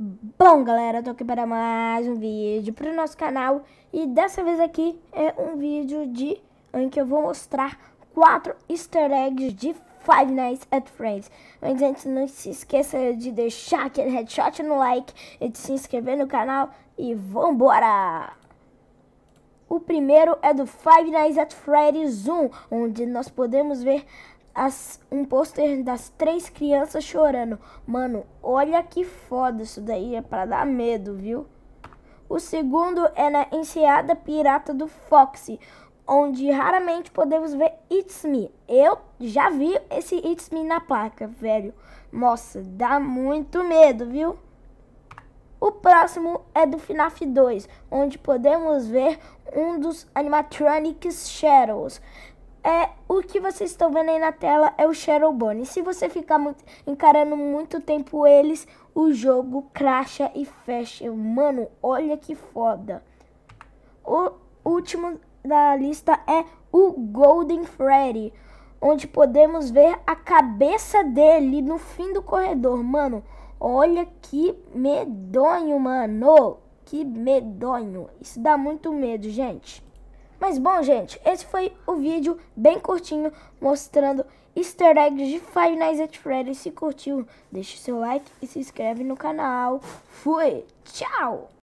Bom, galera, tô aqui para mais um vídeo pro nosso canal e dessa vez aqui é um vídeo de em que eu vou mostrar quatro easter eggs de Five Nights at Freddy's. Mas antes, não se esqueça de deixar aquele headshot no like e de se inscrever no canal e vambora! O primeiro é do Five Nights at Freddy's 1, onde nós podemos ver as, um pôster das três crianças chorando. Mano, olha que foda isso daí, é pra dar medo, viu? O segundo é na Enseada Pirata do Foxy, onde raramente podemos ver It's Me. Eu já vi esse It's Me na placa, velho. Nossa, dá muito medo, viu? O próximo é do FNAF 2, onde podemos ver um dos animatronics Shadows. É, o que vocês estão vendo aí na tela é o Shadow Bonnie. Se você ficar muito, encarando muito tempo eles, o jogo cracha e fecha. Mano, olha que foda. O último da lista é o Golden Freddy, onde podemos ver a cabeça dele no fim do corredor. Mano, olha que medonho, mano. Que medonho. Isso dá muito medo, gente. Mas bom, gente, esse foi o vídeo bem curtinho mostrando easter eggs de Five Nights at Freddy's. Se curtiu, deixe seu like e se inscreve no canal. Fui, tchau!